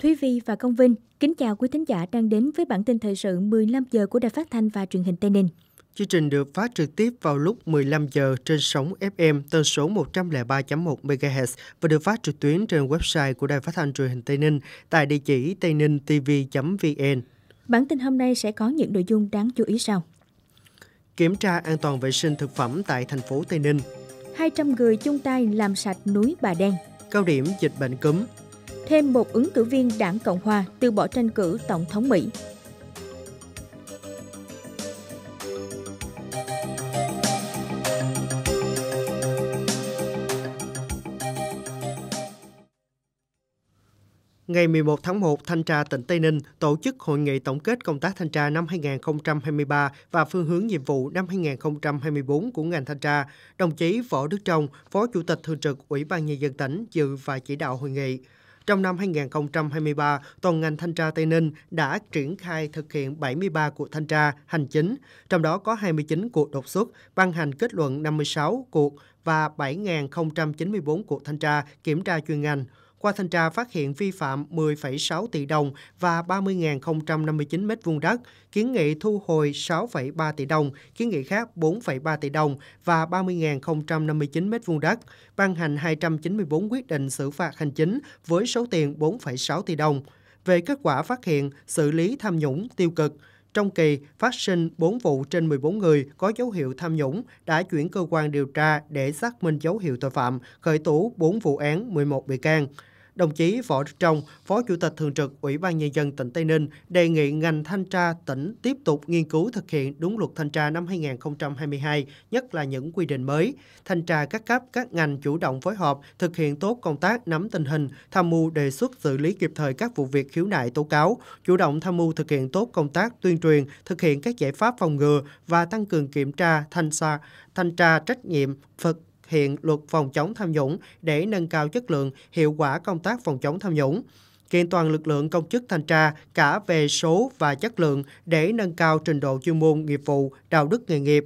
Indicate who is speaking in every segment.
Speaker 1: Thúy Vi và Công Vinh, kính chào quý thính giả đang đến với bản tin thời sự 15 giờ của Đài Phát thanh và Truyền hình Tây Ninh.
Speaker 2: Chương trình được phát trực tiếp vào lúc 15 giờ trên sóng FM tần số 103.1 MHz và được phát trực tuyến trên website của Đài Phát thanh Truyền hình Tây Ninh tại địa chỉ tây ninh tv.vn. Bản tin hôm nay sẽ
Speaker 1: có những nội dung đáng chú ý sau.
Speaker 2: Kiểm tra an toàn vệ sinh thực phẩm tại thành phố Tây Ninh.
Speaker 1: 200 người chung tay làm sạch núi Bà Đen.
Speaker 2: Cao điểm dịch bệnh cúm,
Speaker 1: thêm một ứng cử viên đảng Cộng Hòa từ bỏ tranh cử Tổng thống Mỹ.
Speaker 2: Ngày 11 tháng 1, Thanh tra tỉnh Tây Ninh tổ chức hội nghị tổng kết công tác thanh tra năm 2023 và phương hướng nhiệm vụ năm 2024 của ngành thanh tra. Đồng chí Võ Đức Trong, Phó Chủ tịch Thường trực Ủy ban Nhân dân tỉnh dự và chỉ đạo hội nghị. Trong năm 2023, toàn ngành thanh tra Tây Ninh đã triển khai thực hiện 73 cuộc thanh tra hành chính, trong đó có 29 cuộc đột xuất, ban hành kết luận 56 cuộc và 7.094 cuộc thanh tra kiểm tra chuyên ngành. Qua thanh tra phát hiện vi phạm 10,6 tỷ đồng và 30.059 m2 đất, kiến nghị thu hồi 6,3 tỷ đồng, kiến nghị khác 4,3 tỷ đồng và 30.059 m2 đất, ban hành 294 quyết định xử phạt hành chính với số tiền 4,6 tỷ đồng. Về kết quả phát hiện, xử lý tham nhũng tiêu cực, trong kỳ, phát sinh 4 vụ trên 14 người có dấu hiệu tham nhũng đã chuyển cơ quan điều tra để xác minh dấu hiệu tội phạm, khởi tố 4 vụ án 11 bị can. Đồng chí Võ Đức Trong, Phó Chủ tịch Thường trực Ủy ban Nhân dân tỉnh Tây Ninh đề nghị ngành thanh tra tỉnh tiếp tục nghiên cứu thực hiện đúng luật thanh tra năm 2022, nhất là những quy định mới. Thanh tra các cấp, các ngành chủ động phối hợp, thực hiện tốt công tác nắm tình hình, tham mưu đề xuất xử lý kịp thời các vụ việc khiếu nại tố cáo, chủ động tham mưu thực hiện tốt công tác tuyên truyền, thực hiện các giải pháp phòng ngừa và tăng cường kiểm tra, thanh tra, thanh tra trách nhiệm, thực hiện luật phòng chống tham nhũng để nâng cao chất lượng, hiệu quả công tác phòng chống tham nhũng kiện toàn lực lượng công chức thanh tra cả về số và chất lượng để nâng cao trình độ chuyên môn nghiệp vụ, đạo đức nghề nghiệp.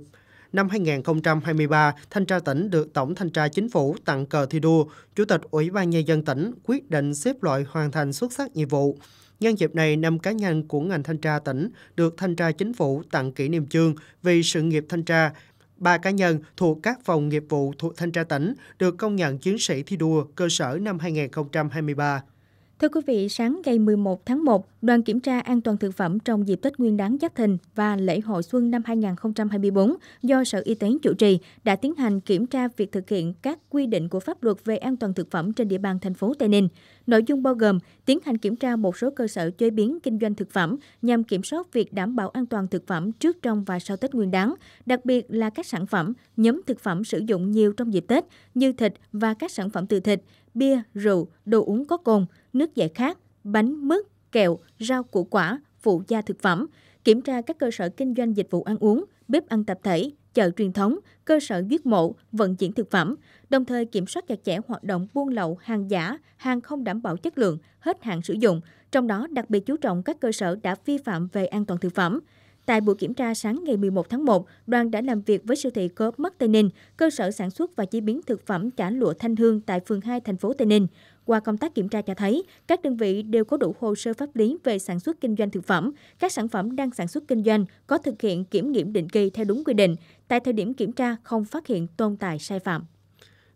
Speaker 2: Năm 2023, Thanh tra tỉnh được Tổng Thanh tra Chính phủ tặng cờ thi đua, Chủ tịch Ủy ban Nhân dân tỉnh quyết định xếp loại hoàn thành xuất sắc nhiệm vụ. Nhân dịp này, năm cá nhân của ngành thanh tra tỉnh được Thanh tra Chính phủ tặng kỷ niệm chương vì sự nghiệp thanh tra, 3 cá nhân thuộc các phòng nghiệp vụ thuộc Thanh tra tỉnh được công nhận chiến sĩ thi đua cơ sở năm 2023.
Speaker 1: Thưa quý vị, sáng ngày 11 tháng 1, đoàn kiểm tra an toàn thực phẩm trong dịp Tết Nguyên đán Giáp Thìn và lễ hội xuân năm 2024 do Sở Y tế chủ trì đã tiến hành kiểm tra việc thực hiện các quy định của pháp luật về an toàn thực phẩm trên địa bàn thành phố Tây Ninh. Nội dung bao gồm tiến hành kiểm tra một số cơ sở chế biến kinh doanh thực phẩm nhằm kiểm soát việc đảm bảo an toàn thực phẩm trước, trong và sau Tết Nguyên đán, đặc biệt là các sản phẩm, nhóm thực phẩm sử dụng nhiều trong dịp Tết như thịt và các sản phẩm từ thịt, bia, rượu, đồ uống có cồn, nước giải khát, bánh, mứt, kẹo, rau củ quả, phụ gia thực phẩm, kiểm tra các cơ sở kinh doanh dịch vụ ăn uống, bếp ăn tập thể, chợ truyền thống, cơ sở giết mổ, vận chuyển thực phẩm, đồng thời kiểm soát chặt chẽ hoạt động buôn lậu hàng giả, hàng không đảm bảo chất lượng, hết hạn sử dụng, trong đó đặc biệt chú trọng các cơ sở đã vi phạm về an toàn thực phẩm. Tại buổi kiểm tra sáng ngày 11 tháng 1, đoàn đã làm việc với siêu thị Coop Mắc Tây Ninh, cơ sở sản xuất và chế biến thực phẩm chả lụa Thanh Hương tại phường 2 thành phố Tây Ninh. Qua công tác kiểm tra cho thấy, các đơn vị đều có đủ hồ sơ pháp lý về sản xuất kinh doanh thực phẩm. Các sản phẩm đang sản xuất kinh doanh có thực hiện kiểm nghiệm định kỳ theo đúng quy định. Tại thời điểm kiểm tra, không phát hiện tồn tại sai phạm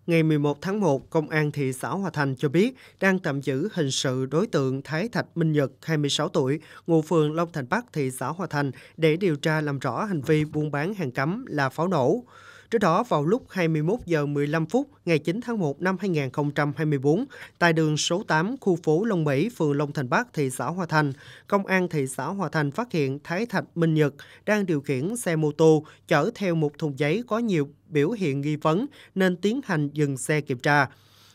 Speaker 2: ngày 11 tháng 1, Công an thị xã Hòa Thành cho biết đang tạm giữ hình sự đối tượng Thái Thạch Minh Nhật, 26 tuổi, ngụ phường Long Thành Bắc, thị xã Hòa Thành để điều tra làm rõ hành vi buôn bán hàng cấm là pháo nổ. Trước đó, vào lúc 21 giờ 15 phút ngày 9 tháng 1 năm 2024, tại đường số 8, khu phố Long Mỹ, phường Long Thành Bắc, thị xã Hòa Thành, Công an thị xã Hòa Thành phát hiện Thái Thạch Minh Nhật đang điều khiển xe mô tô chở theo một thùng giấy có nhiều biểu hiện nghi vấn nên tiến hành dừng xe kiểm tra.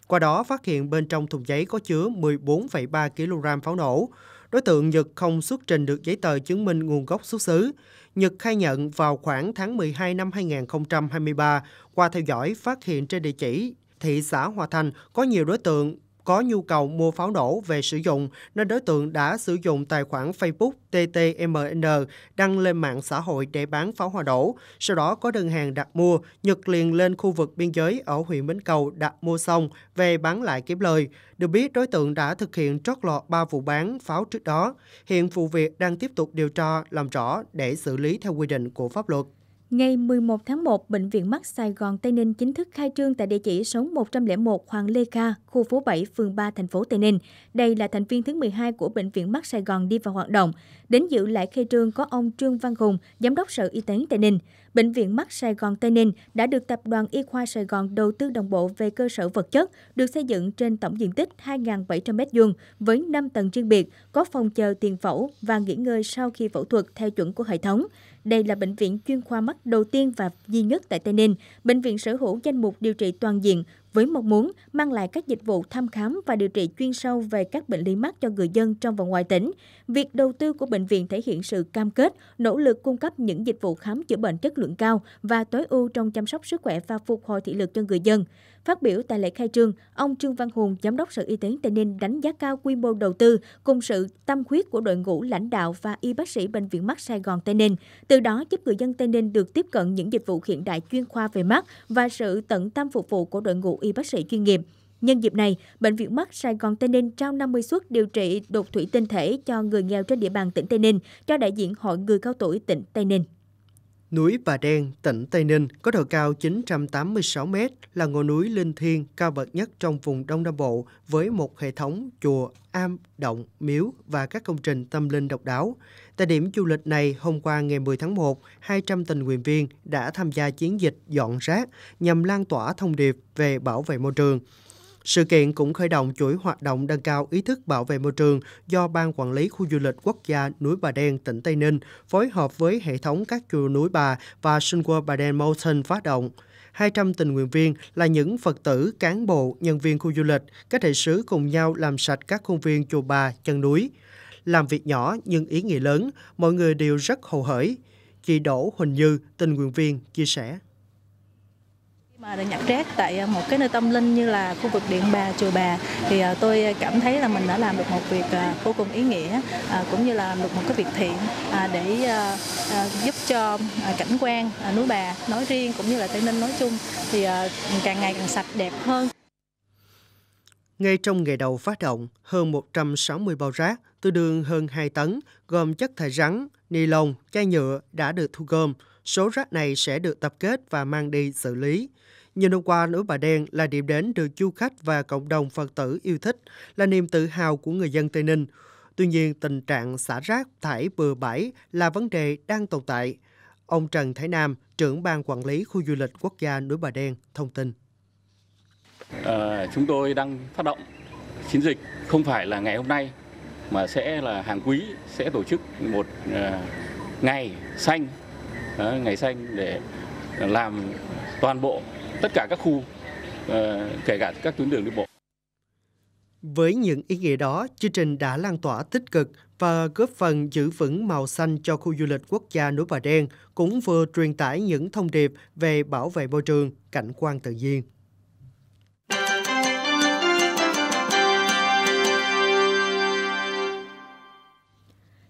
Speaker 2: Qua đó phát hiện bên trong thùng giấy có chứa 14,3 kg pháo nổ. Đối tượng Nhật không xuất trình được giấy tờ chứng minh nguồn gốc xuất xứ. Nhật khai nhận vào khoảng tháng 12 năm 2023, qua theo dõi phát hiện trên địa chỉ thị xã Hòa Thành có nhiều đối tượng có nhu cầu mua pháo nổ về sử dụng nên đối tượng đã sử dụng tài khoản Facebook TTMN đăng lên mạng xã hội để bán pháo hoa nổ. Sau đó có đơn hàng đặt mua, Nhật liền lên khu vực biên giới ở huyện Bến Cầu đặt mua xong về bán lại kiếm lời. Được biết, đối tượng đã thực hiện trót lọt 3 vụ bán pháo trước đó. Hiện vụ việc đang tiếp tục điều tra, làm rõ để xử lý theo quy định của pháp luật.
Speaker 1: Ngày 11 tháng 1, Bệnh viện Mắt Sài Gòn Tây Ninh chính thức khai trương tại địa chỉ số 101 Hoàng Lê Kha, khu phố 7, phường 3, thành phố Tây Ninh. Đây là thành viên thứ 12 của Bệnh viện Mắt Sài Gòn đi vào hoạt động. Đến dự lễ khai trương có ông Trương Văn Hùng, Giám đốc Sở Y tế Tây Ninh. Bệnh viện Mắt Sài Gòn Tây Ninh đã được Tập đoàn Y khoa Sài Gòn đầu tư đồng bộ về cơ sở vật chất, được xây dựng trên tổng diện tích 2.700 m2 với 5 tầng riêng biệt, có phòng chờ tiền phẫu và nghỉ ngơi sau khi phẫu thuật theo chuẩn của hệ thống. Đây là bệnh viện chuyên khoa mắt đầu tiên và duy nhất tại Tây Ninh. Bệnh viện sở hữu danh mục điều trị toàn diện với mong muốn mang lại các dịch vụ thăm khám và điều trị chuyên sâu về các bệnh lý mắt cho người dân trong và ngoài tỉnh. Việc đầu tư của bệnh viện thể hiện sự cam kết, nỗ lực cung cấp những dịch vụ khám chữa bệnh chất lượng cao và tối ưu trong chăm sóc sức khỏe và phục hồi thị lực cho người dân. Phát biểu tại lễ khai trương, ông Trương Văn Hùng, Giám đốc Sở Y tế Tây Ninh đánh giá cao quy mô đầu tư cùng sự tâm huyết của đội ngũ lãnh đạo và y bác sĩ Bệnh viện Mắt Sài Gòn Tây Ninh, từ đó giúp người dân Tây Ninh được tiếp cận những dịch vụ hiện đại chuyên khoa về mắt và sự tận tâm phục vụ của đội ngũ y bác sĩ chuyên nghiệp. Nhân dịp này, Bệnh viện Mắt Sài Gòn Tây Ninh trao 50 suất điều trị đột thủy tinh thể cho người nghèo trên địa bàn tỉnh Tây Ninh, cho đại diện Hội người cao tuổi tỉnh Tây Ninh.
Speaker 2: Núi Bà Đen, tỉnh Tây Ninh có độ cao 986 m là ngọn núi linh thiêng cao bậc nhất trong vùng Đông Nam Bộ với một hệ thống chùa, am, động, miếu và các công trình tâm linh độc đáo. Tại điểm du lịch này, hôm qua ngày 10 tháng 1, 200 tình nguyện viên đã tham gia chiến dịch dọn rác nhằm lan tỏa thông điệp về bảo vệ môi trường. Sự kiện cũng khởi động chuỗi hoạt động nâng cao ý thức bảo vệ môi trường do Ban Quản lý Khu du lịch quốc gia núi Bà Đen, tỉnh Tây Ninh phối hợp với hệ thống các chùa núi Bà và Sun World Bà Đen Mountain phát động. 200 tình nguyện viên là những Phật tử, cán bộ, nhân viên khu du lịch, các đại sứ cùng nhau làm sạch các khuôn viên chùa Bà, chân núi. Làm việc nhỏ nhưng ý nghĩa lớn, mọi người đều rất hồ hởi. Chị Đỗ Huỳnh Như, tình nguyện viên, chia sẻ
Speaker 1: mà được nhặt rác tại ờ, một cái nơi tâm linh như là khu vực điện bà chùa bà thì ờ, tôi cảm thấy là mình đã làm được một việc ờ, vô cùng ý nghĩa cũng như là được một cái việc thiện à, để giúp cho cảnh quan núi bà nói riêng cũng như là tây ninh nói chung thì càng ngày càng sạch đẹp hơn
Speaker 2: ngay trong ngày đầu phát động, hơn 160 bao rác, từ đường hơn 2 tấn, gồm chất thải rắn, ni lông, chai nhựa đã được thu gom. Số rác này sẽ được tập kết và mang đi xử lý. Nhiều năm qua, núi Bà Đen là điểm đến được du khách và cộng đồng Phật tử yêu thích, là niềm tự hào của người dân Tây Ninh. Tuy nhiên, tình trạng xả rác thải bừa bãi là vấn đề đang tồn tại. Ông Trần Thái Nam, trưởng ban quản lý khu du lịch quốc gia núi Bà Đen, thông tin.
Speaker 1: À, chúng tôi đang phát động chiến dịch không phải là ngày hôm nay mà sẽ là hàng quý sẽ tổ chức một ờ, ngày xanh, ờ, ngày xanh để làm toàn bộ tất cả các khu, ờ, kể cả các tuyến đường đi bộ.
Speaker 2: Với những ý nghĩa đó, chương trình đã lan tỏa tích cực và góp phần giữ vững màu xanh cho khu du lịch quốc gia núi Bà Đen, cũng vừa truyền tải những thông điệp về bảo vệ môi trường, cảnh quan
Speaker 1: tự nhiên.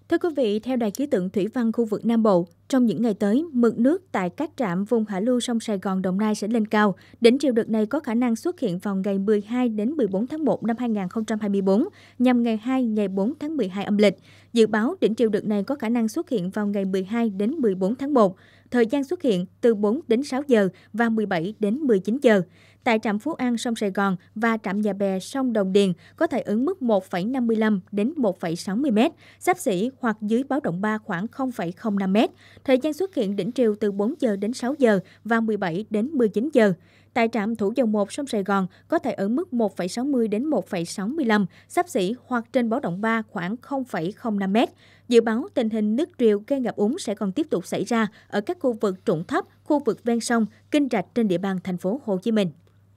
Speaker 1: Thưa quý vị, theo Đài khí tượng Thủy văn khu vực Nam Bộ, trong những ngày tới, mực nước tại các trạm vùng hạ lưu sông Sài Gòn Đồng Nai sẽ lên cao. Đỉnh chiều đợt này có khả năng xuất hiện vào ngày 12 đến 14 tháng 1 năm 2024, nhằm ngày 2 ngày 4 tháng 12 âm lịch. Dự báo đỉnh chiều đợt này có khả năng xuất hiện vào ngày 12 đến 14 tháng 1. Thời gian xuất hiện từ 4 đến 6 giờ và 17 đến 19 giờ tại trạm Phú An sông Sài Gòn và trạm Nhà Bè sông Đồng Điền có thể ứng mức 1,55 đến 1,60 m, sắp xỉ hoặc dưới báo động 3 khoảng 0,05 m. Thời gian xuất hiện đỉnh triều từ 4 giờ đến 6 giờ và 17 đến 19 giờ. Tại trạm Thủ dầu 1 sông Sài Gòn có thể ở mức 1,60 đến 1,65, sắp xỉ hoặc trên báo động 3 khoảng 0,05 m. Dự báo tình hình nước triều gây ngập úng sẽ còn tiếp tục xảy ra ở các khu vực trũng thấp, khu vực ven sông, kinh rạch trên địa bàn thành phố Hồ Chí Minh.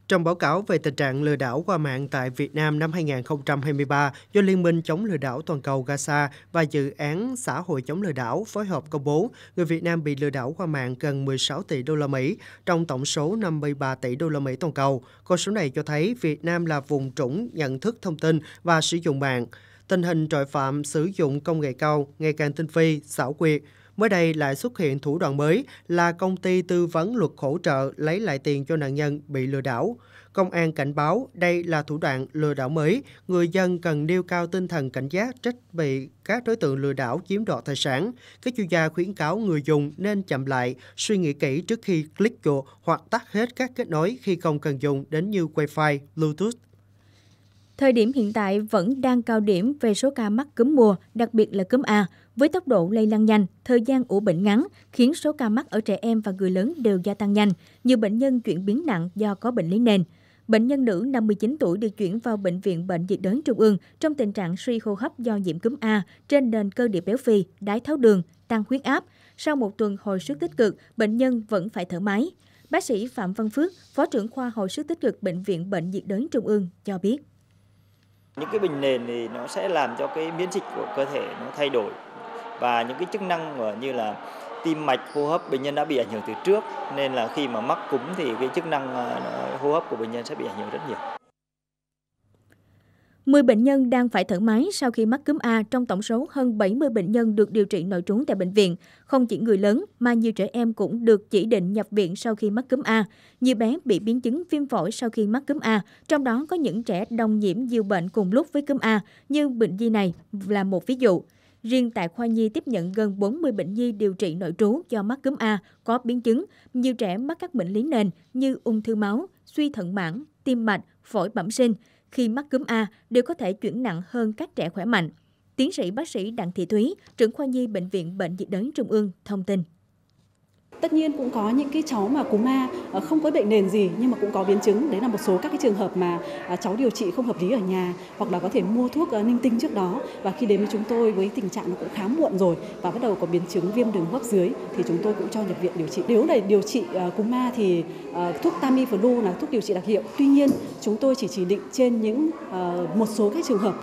Speaker 2: Trong báo cáo về tình trạng lừa đảo qua mạng tại Việt Nam năm 2023 do Liên minh chống lừa đảo toàn cầu Gaza và dự án xã hội chống lừa đảo phối hợp công bố, người Việt Nam bị lừa đảo qua mạng gần 16 tỷ đô la Mỹ trong tổng số 53 tỷ đô la Mỹ toàn cầu. Con số này cho thấy Việt Nam là vùng trũng nhận thức thông tin và sử dụng mạng. Tình hình tội phạm sử dụng công nghệ cao ngày càng tinh vi, xảo quyệt. Mới đây lại xuất hiện thủ đoạn mới là công ty tư vấn luật hỗ trợ lấy lại tiền cho nạn nhân bị lừa đảo. Công an cảnh báo đây là thủ đoạn lừa đảo mới, người dân cần nêu cao tinh thần cảnh giác trách bị các đối tượng lừa đảo chiếm đoạt tài sản. Các chuyên gia khuyến cáo người dùng nên chậm lại, suy nghĩ kỹ trước khi click chuột hoặc tắt hết các kết nối khi không cần dùng đến như Wi-Fi, Bluetooth
Speaker 1: Thời điểm hiện tại vẫn đang cao điểm về số ca mắc cúm mùa, đặc biệt là cúm A, với tốc độ lây lan nhanh, thời gian ủ bệnh ngắn khiến số ca mắc ở trẻ em và người lớn đều gia tăng nhanh. Nhiều bệnh nhân chuyển biến nặng do có bệnh lý nền. Bệnh nhân nữ 59 tuổi được chuyển vào Bệnh viện Bệnh nhiệt đới Trung ương trong tình trạng suy hô hấp do nhiễm cúm A trên nền cơ địa béo phì, đái tháo đường, tăng huyết áp. Sau một tuần hồi sức tích cực, bệnh nhân vẫn phải thở máy. Bác sĩ Phạm Văn Phước, Phó trưởng khoa hồi sức tích cực Bệnh viện Bệnh nhiệt đới Trung ương cho biết.
Speaker 2: Những cái bình nền thì nó sẽ làm cho cái miễn dịch của cơ thể nó thay đổi và những cái chức năng của như là tim mạch hô hấp bệnh nhân đã bị ảnh hưởng từ trước nên là khi mà mắc cúm thì cái chức năng
Speaker 1: ờ, hô hấp của bệnh nhân sẽ bị ảnh hưởng rất nhiều 10 bệnh nhân đang phải thở máy sau khi mắc cúm A trong tổng số hơn 70 bệnh nhân được điều trị nội trú tại bệnh viện. Không chỉ người lớn mà nhiều trẻ em cũng được chỉ định nhập viện sau khi mắc cúm A. Nhiều bé bị biến chứng viêm phổi sau khi mắc cúm A, trong đó có những trẻ đồng nhiễm nhiều bệnh cùng lúc với cúm A, như bệnh di này là một ví dụ. Riêng tại khoa nhi tiếp nhận gần 40 bệnh nhi điều trị nội trú do mắc cúm A có biến chứng, nhiều trẻ mắc các bệnh lý nền như ung thư máu, suy thận mãn, tim mạch, phổi bẩm sinh khi mắc cúm A đều có thể chuyển nặng hơn các trẻ khỏe mạnh. Tiến sĩ bác sĩ Đặng Thị Thúy, trưởng khoa nhi Bệnh viện Bệnh nhiệt đới Trung ương, thông tin. Tất nhiên cũng có những cái cháu mà cú ma ờ, không có bệnh nền gì nhưng mà cũng có biến chứng. Đấy là một số các cái trường hợp mà à, cháu điều trị không hợp lý ở nhà hoặc là có thể mua thuốc ninh ờ, tinh trước đó và khi đến với chúng tôi với tình trạng nó cũng khá muộn rồi và bắt đầu có biến chứng viêm đường hô hấp dưới thì chúng tôi cũng cho nhập viện điều trị. Nếu để điều trị ờ, cú ma thì thuốc Tamiflu là thuốc điều trị đặc hiệu. Tuy nhiên chúng tôi chỉ chỉ định trên những một số các trường hợp.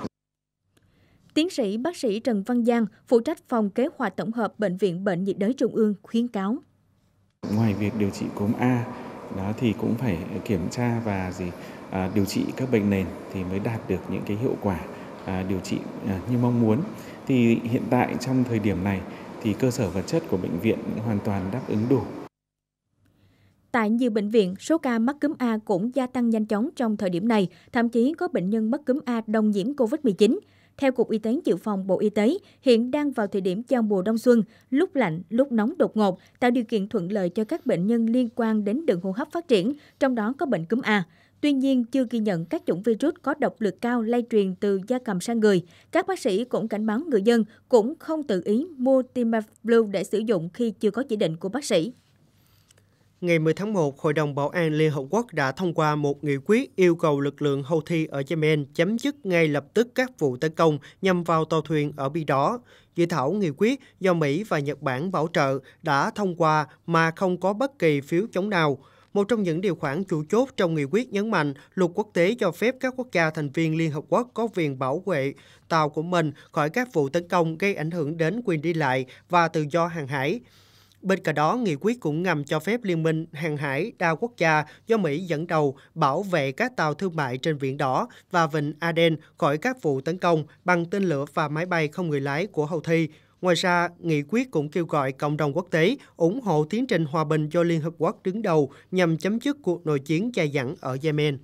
Speaker 1: Tiến sĩ bác sĩ Trần Văn Giang, phụ trách phòng kế hoạch tổng hợp Bệnh viện Bệnh nhiệt đới Trung ương khuyến cáo ngoài việc điều trị cúm a đó thì cũng phải kiểm tra và à, điều trị các bệnh nền thì mới đạt được những cái hiệu quả à, điều trị à, như mong muốn thì hiện tại trong thời điểm này thì cơ sở vật chất của bệnh viện hoàn toàn đáp ứng đủ Tại nhiều bệnh viện, số ca mắc cúm A cũng gia tăng nhanh chóng trong thời điểm này, thậm chí có bệnh nhân mắc cúm A đồng nhiễm COVID-19. Theo Cục Y tế Dự phòng Bộ Y tế, hiện đang vào thời điểm giao mùa đông xuân, lúc lạnh, lúc nóng đột ngột, tạo điều kiện thuận lợi cho các bệnh nhân liên quan đến đường hô hấp phát triển, trong đó có bệnh cúm A. Tuy nhiên, chưa ghi nhận các chủng virus có độc lực cao lây truyền từ da cầm sang người. Các bác sĩ cũng cảnh báo người dân cũng không tự ý mua Tamiflu để sử dụng khi chưa có chỉ định của bác sĩ
Speaker 2: ngày 10 tháng 1, Hội đồng Bảo an Liên Hợp Quốc đã thông qua một nghị quyết yêu cầu lực lượng Houthi ở Yemen chấm dứt ngay lập tức các vụ tấn công nhằm vào tàu thuyền ở biển đó. Dự thảo nghị quyết do Mỹ và Nhật Bản bảo trợ đã thông qua mà không có bất kỳ phiếu chống nào. Một trong những điều khoản chủ chốt trong nghị quyết nhấn mạnh luật quốc tế cho phép các quốc gia thành viên Liên Hợp Quốc có quyền bảo vệ tàu của mình khỏi các vụ tấn công gây ảnh hưởng đến quyền đi lại và tự do hàng hải. Bên cạnh đó, nghị quyết cũng ngầm cho phép Liên minh hàng hải đa quốc gia do Mỹ dẫn đầu bảo vệ các tàu thương mại trên Biển Đỏ và Vịnh Aden khỏi các vụ tấn công bằng tên lửa và máy bay không người lái của Houthi. Ngoài ra, nghị quyết cũng kêu gọi cộng đồng quốc tế ủng hộ tiến trình hòa bình do Liên Hợp Quốc đứng đầu nhằm chấm dứt cuộc nội chiến dài dẳng ở Yemen.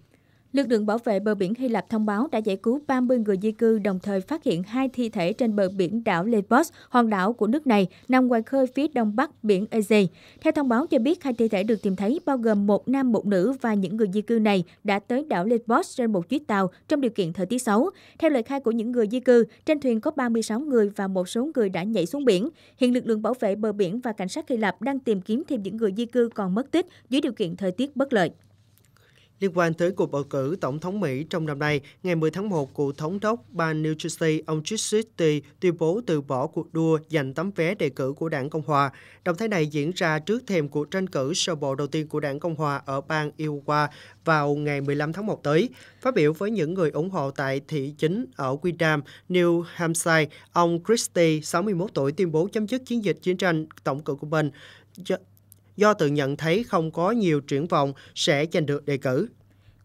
Speaker 1: Lực lượng bảo vệ bờ biển Hy Lạp thông báo đã giải cứu 30 người di cư đồng thời phát hiện hai thi thể trên bờ biển đảo Lesbos, hòn đảo của nước này, nằm ngoài khơi phía đông bắc biển Aegean. Theo thông báo cho biết, hai thi thể được tìm thấy bao gồm một nam một nữ và những người di cư này đã tới đảo Lesbos trên một chuyến tàu trong điều kiện thời tiết xấu. Theo lời khai của những người di cư, trên thuyền có 36 người và một số người đã nhảy xuống biển. Hiện lực lượng bảo vệ bờ biển và cảnh sát Hy Lạp đang tìm kiếm thêm những người di cư còn mất tích dưới điều kiện thời tiết bất lợi.
Speaker 2: Liên quan tới cuộc bầu cử tổng thống Mỹ trong năm nay, ngày 10 tháng 1, cựu thống đốc bang New Jersey ông Christie, tuyên bố từ bỏ cuộc đua giành tấm vé đề cử của đảng Cộng hòa. Động thái này diễn ra trước thềm cuộc tranh cử sơ bộ đầu tiên của đảng Cộng hòa ở bang Iowa vào ngày 15 tháng 1 tới. Phát biểu với những người ủng hộ tại thị chính ở Windham, New Hampshire, ông Christie, 61 tuổi, tuyên bố chấm dứt chiến dịch chiến tranh tổng cử của mình do tự nhận thấy không có nhiều triển vọng sẽ giành được đề cử.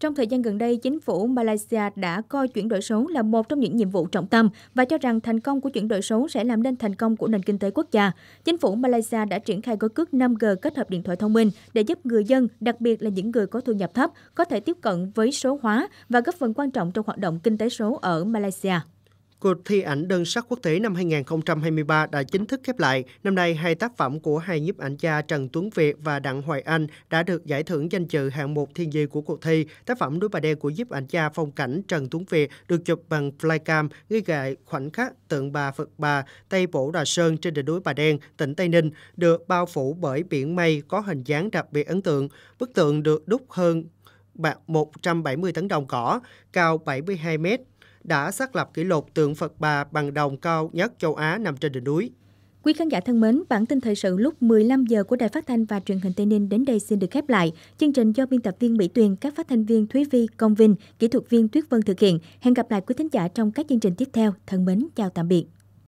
Speaker 1: Trong thời gian gần đây, chính phủ Malaysia đã coi chuyển đổi số là một trong những nhiệm vụ trọng tâm và cho rằng thành công của chuyển đổi số sẽ làm nên thành công của nền kinh tế quốc gia. Chính phủ Malaysia đã triển khai gói cước 5G kết hợp điện thoại thông minh để giúp người dân, đặc biệt là những người có thu nhập thấp, có thể tiếp cận với số hóa và góp phần quan trọng trong hoạt động kinh tế số ở Malaysia.
Speaker 2: Cuộc thi ảnh đơn sắc quốc tế năm 2023 đã chính thức khép lại. Năm nay, hai tác phẩm của hai nhiếp ảnh gia Trần Tuấn Việt và Đặng Hoài Anh đã được giải thưởng danh dự hạng mục thiên di của cuộc thi. Tác phẩm núi bà đen của nhiếp ảnh gia phong cảnh Trần Tuấn Việt được chụp bằng flycam ghi lại khoảnh khắc tượng bà Phật bà Tây Bổ Đà Sơn trên đỉnh núi Bà Đen, tỉnh Tây Ninh, được bao phủ bởi biển mây có hình dáng đặc biệt ấn tượng. Bức tượng được đúc hơn bạc 170 tấn đồng cỏ, cao 72 mét, đã xác lập kỷ lục tượng Phật bà bằng đồng cao nhất châu Á nằm trên đỉnh núi.
Speaker 1: Quý khán giả thân mến, bản tin thời sự lúc 15 giờ của Đài Phát thanh và Truyền hình Tây Ninh đến đây xin được khép lại. Chương trình do biên tập viên Mỹ Tuyền, các phát thanh viên Thúy Vi, Công Vinh, kỹ thuật viên Tuyết Vân thực hiện. Hẹn gặp lại quý thính giả trong các chương trình tiếp theo. Thân mến, chào tạm biệt.